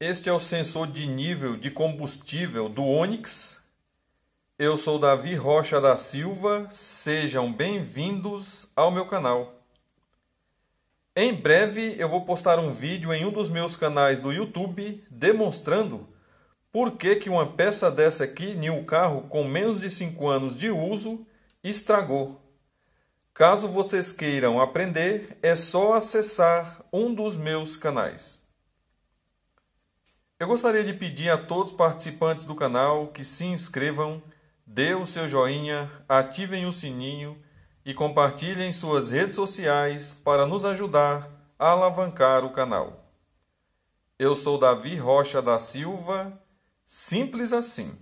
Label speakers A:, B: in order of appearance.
A: Este é o sensor de nível de combustível do Onix. Eu sou Davi Rocha da Silva, sejam bem-vindos ao meu canal. Em breve eu vou postar um vídeo em um dos meus canais do YouTube demonstrando por que, que uma peça dessa aqui em um carro com menos de 5 anos de uso estragou. Caso vocês queiram aprender, é só acessar um dos meus canais. Eu gostaria de pedir a todos os participantes do canal que se inscrevam, dê o seu joinha, ativem o sininho e compartilhem suas redes sociais para nos ajudar a alavancar o canal. Eu sou Davi Rocha da Silva, simples assim.